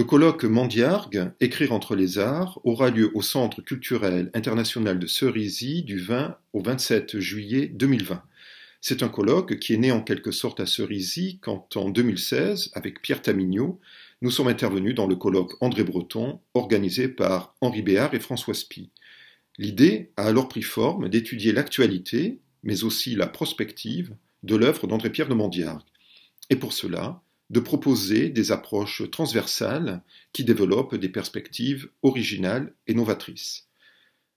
Le colloque Mandiargues, Écrire entre les arts, aura lieu au Centre culturel international de Cerisy du 20 au 27 juillet 2020. C'est un colloque qui est né en quelque sorte à Cerisy quand en 2016, avec Pierre Tamignot, nous sommes intervenus dans le colloque André Breton organisé par Henri Béard et François Spi. L'idée a alors pris forme d'étudier l'actualité, mais aussi la prospective, de l'œuvre d'André-Pierre de Mandiargues. Et pour cela, de proposer des approches transversales qui développent des perspectives originales et novatrices.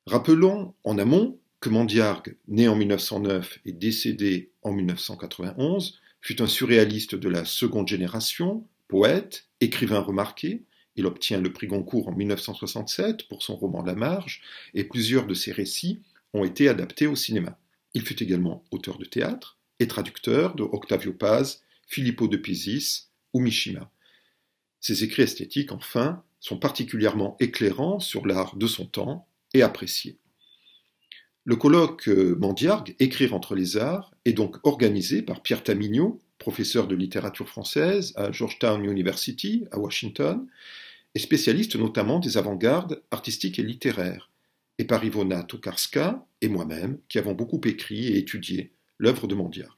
Rappelons en amont que Mandiargue, né en 1909 et décédé en 1991, fut un surréaliste de la seconde génération, poète, écrivain remarqué. Il obtient le prix Goncourt en 1967 pour son roman La Marge, et plusieurs de ses récits ont été adaptés au cinéma. Il fut également auteur de théâtre et traducteur de Octavio Paz Filippo de Pisis ou Mishima. Ses écrits esthétiques, enfin, sont particulièrement éclairants sur l'art de son temps et appréciés. Le colloque Mandiargue, Écrire entre les arts, est donc organisé par Pierre Tamignot, professeur de littérature française à Georgetown University, à Washington, et spécialiste notamment des avant-gardes artistiques et littéraires, et par Ivona Tokarska et moi-même, qui avons beaucoup écrit et étudié l'œuvre de Mandiargue.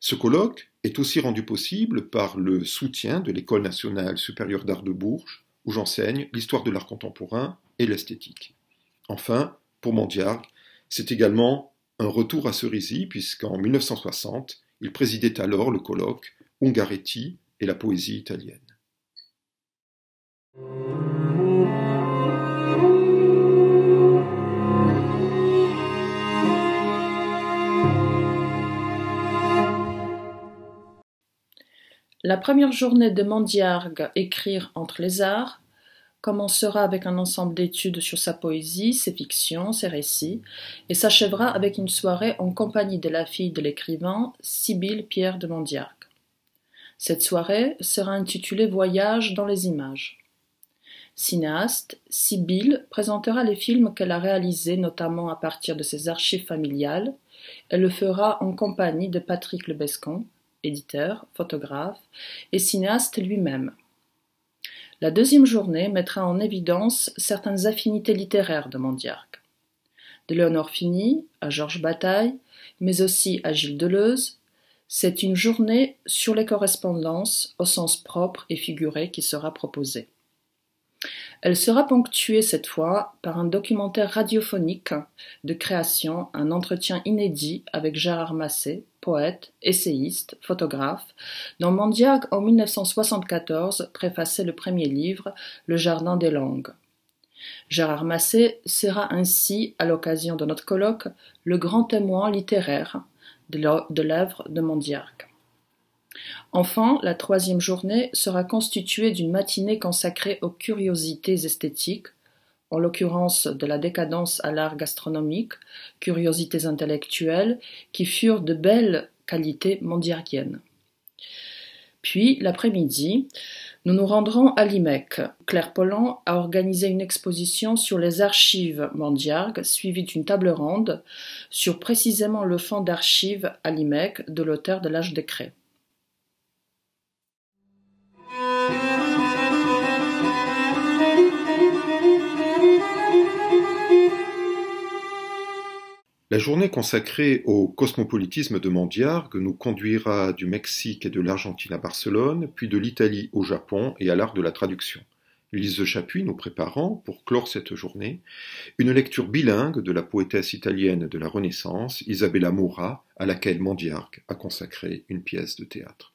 Ce colloque est aussi rendu possible par le soutien de l'École nationale supérieure d'art de Bourges, où j'enseigne l'histoire de l'art contemporain et l'esthétique. Enfin, pour mondiard c'est également un retour à Cerisy, puisqu'en 1960, il présidait alors le colloque Ungaretti et la poésie italienne. La première journée de Mandiargue, Écrire entre les arts, commencera avec un ensemble d'études sur sa poésie, ses fictions, ses récits, et s'achèvera avec une soirée en compagnie de la fille de l'écrivain, Sibylle Pierre de Mandiargue. Cette soirée sera intitulée Voyage dans les images. Cinéaste, Sibylle présentera les films qu'elle a réalisés notamment à partir de ses archives familiales. Elle le fera en compagnie de Patrick Lebescon, éditeur, photographe et cinéaste lui-même. La deuxième journée mettra en évidence certaines affinités littéraires de Mondiarc. De Léonore Fini à Georges Bataille, mais aussi à Gilles Deleuze, c'est une journée sur les correspondances au sens propre et figuré qui sera proposée. Elle sera ponctuée cette fois par un documentaire radiophonique de création, un entretien inédit avec Gérard Massé, poète, essayiste, photographe, dont Mondiac en 1974 préfaçait le premier livre, Le Jardin des langues. Gérard Massé sera ainsi, à l'occasion de notre colloque, le grand témoin littéraire de l'œuvre de Mondiac. Enfin, la troisième journée sera constituée d'une matinée consacrée aux curiosités esthétiques, en l'occurrence de la décadence à l'art gastronomique, curiosités intellectuelles, qui furent de belles qualités mondiargiennes. Puis, l'après-midi, nous nous rendrons à Limec. Claire Pollan a organisé une exposition sur les archives mondiargues, suivie d'une table ronde sur précisément le fond d'archives à Limec de l'auteur de l'âge des La journée consacrée au cosmopolitisme de Mandiargue nous conduira du Mexique et de l'Argentine à Barcelone, puis de l'Italie au Japon et à l'art de la traduction. Lise Chapuis nous préparant, pour clore cette journée, une lecture bilingue de la poétesse italienne de la Renaissance, Isabella Mora, à laquelle Mandiargue a consacré une pièce de théâtre.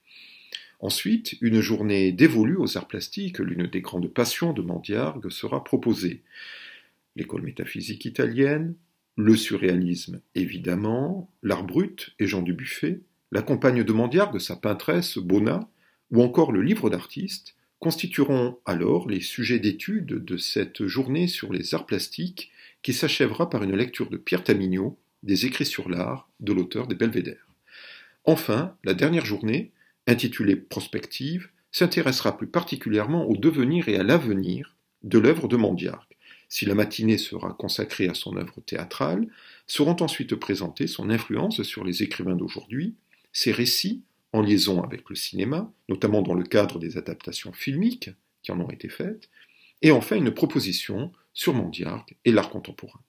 Ensuite, une journée dévolue aux arts plastiques, l'une des grandes passions de Mandiargue, sera proposée l'école métaphysique italienne, le surréalisme, évidemment, l'art brut et Jean Dubuffet, la compagne de de sa peintresse, Bona, ou encore le livre d'artiste, constitueront alors les sujets d'étude de cette journée sur les arts plastiques qui s'achèvera par une lecture de Pierre Tamignot, des écrits sur l'art de l'auteur des Belvédères. Enfin, la dernière journée, intitulée Prospective, s'intéressera plus particulièrement au devenir et à l'avenir de l'œuvre de Mandiargues si la matinée sera consacrée à son œuvre théâtrale, seront ensuite présentées son influence sur les écrivains d'aujourd'hui, ses récits en liaison avec le cinéma, notamment dans le cadre des adaptations filmiques qui en ont été faites, et enfin une proposition sur Mandiargue et l'art contemporain.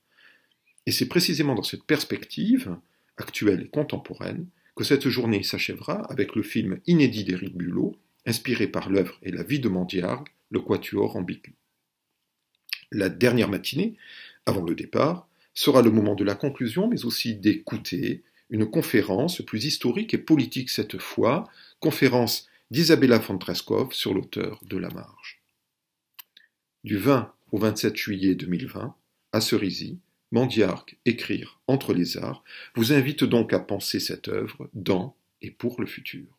Et c'est précisément dans cette perspective, actuelle et contemporaine, que cette journée s'achèvera avec le film inédit d'Éric Bulot, inspiré par l'œuvre et la vie de Mandiargue, Le Quatuor ambigu. La dernière matinée, avant le départ, sera le moment de la conclusion, mais aussi d'écouter une conférence plus historique et politique cette fois, conférence d'Isabella von sur l'auteur de La Marge. Du 20 au 27 juillet 2020, à Cerisy, Mandiarque, Écrire entre les arts vous invite donc à penser cette œuvre dans et pour le futur.